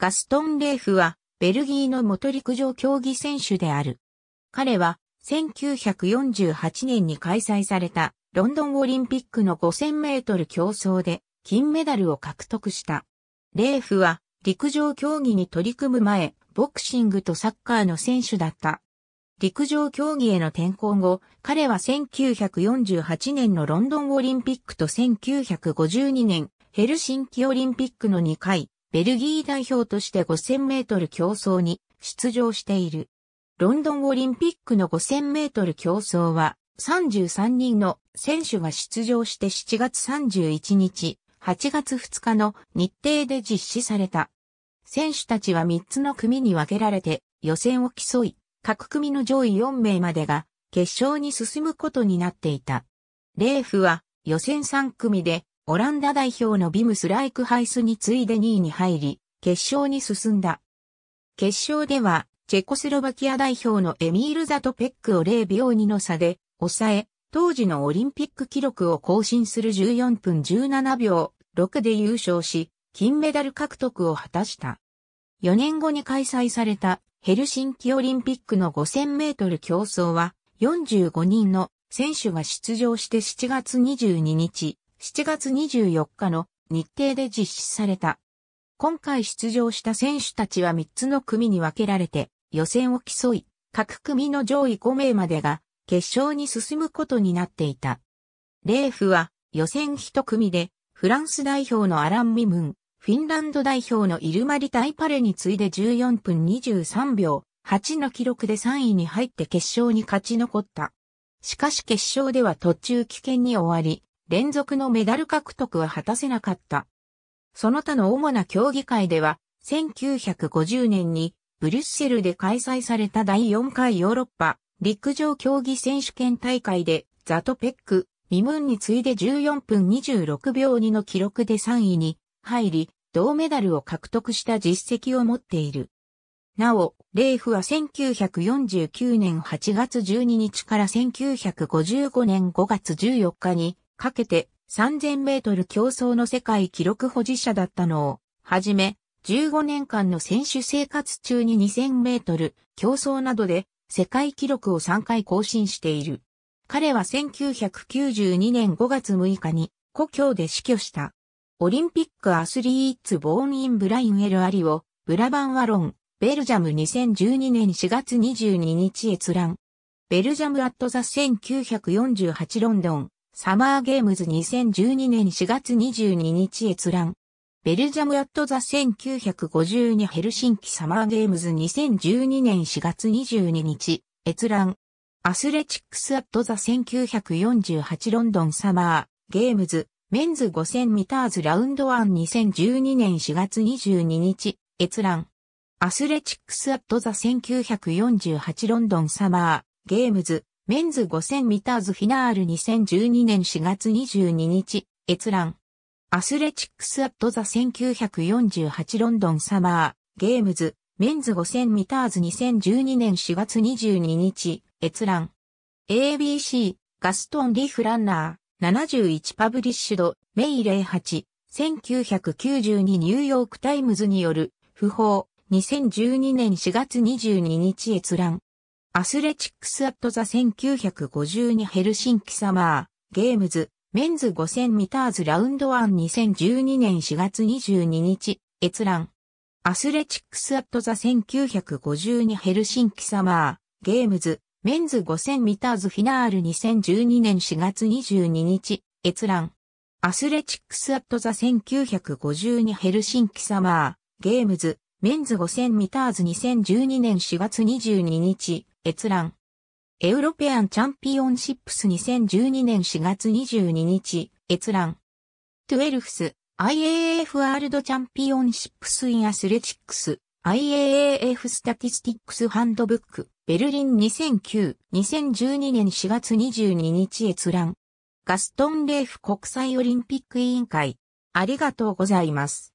ガストン・レーフは、ベルギーの元陸上競技選手である。彼は、1948年に開催された、ロンドンオリンピックの5000メートル競争で、金メダルを獲得した。レーフは、陸上競技に取り組む前、ボクシングとサッカーの選手だった。陸上競技への転向後、彼は1948年のロンドンオリンピックと1952年、ヘルシンキオリンピックの2回、ベルギー代表として5000メートル競争に出場している。ロンドンオリンピックの5000メートル競争は33人の選手が出場して7月31日、8月2日の日程で実施された。選手たちは3つの組に分けられて予選を競い、各組の上位4名までが決勝に進むことになっていた。レーフは予選3組でオランダ代表のビムス・ライクハイスに次いで2位に入り、決勝に進んだ。決勝では、チェコスロバキア代表のエミール・ザトペックを0秒2の差で抑え、当時のオリンピック記録を更新する14分17秒6で優勝し、金メダル獲得を果たした。4年後に開催されたヘルシンキオリンピックの5000メートル競争は45人の選手が出場して7月22日、7月24日の日程で実施された。今回出場した選手たちは3つの組に分けられて予選を競い、各組の上位5名までが決勝に進むことになっていた。レーフは予選1組でフランス代表のアラン・ミムン、フィンランド代表のイルマリ・タイパレに次いで14分23秒8の記録で3位に入って決勝に勝ち残った。しかし決勝では途中危険に終わり、連続のメダル獲得は果たせなかった。その他の主な競技会では、1950年にブリュッセルで開催された第4回ヨーロッパ陸上競技選手権大会でザトペック、ミムンに次いで14分26秒2の記録で3位に入り、銅メダルを獲得した実績を持っている。なお、レーフは1949年8月12日から1955年5月14日にかけて3000メートル競争の世界記録保持者だったのを、はじめ、15年間の選手生活中に2000メートル競争などで世界記録を3回更新している。彼は1992年5月6日に故郷で死去した。オリンピックアスリーツ・ボーン・イン・ブライン・エル・アリを、ブラバン・ワロン、ベルジャム2012年4月22日閲覧。ベルジャム・アット・ザ・1948ロンドン。サマーゲームズ2012年4月22日閲覧。ベルジャムアットザ1952ヘルシンキサマーゲームズ2012年4月22日閲覧。アスレチックスアットザ1948ロンドンサマーゲームズメンズ5000ミターズラウンド1 2012年4月22日閲覧。アスレチックスアットザ1948ロンドンサマーゲームズメンズ5000ミターズフィナール2012年4月22日、閲覧。アスレチックスアットザ1948ロンドンサマー、ゲームズ、メンズ5000ミターズ2012年4月22日、閲覧。ABC、ガストン・リフランナー、71パブリッシュド、メイ08、1992ニューヨークタイムズによる、不法、2012年4月22日閲覧。アスレチックスアットザ1952ヘルシンキサマー、ゲームズ、メンズ5000ミターズラウンド1 2012年4月22日、閲覧。アスレチックスアットザ1952ヘルシンキサマー、ゲームズ、メンズ5000ミターズフィナール2012年4月22日、閲覧。アスレチックスアットザ1952ヘルシンキサマー、ゲームズ、メンズ5000ミターズ2012年4月22日、閲覧。エウロペアンチャンピオンシップス2012年4月22日、閲覧。12th IAAF ワールドチャンピオンシップスインアスレチックス IAAF スタティスティックスハンドブックベルリン2009、2012年4月22日閲覧。ガストン・レーフ国際オリンピック委員会。ありがとうございます。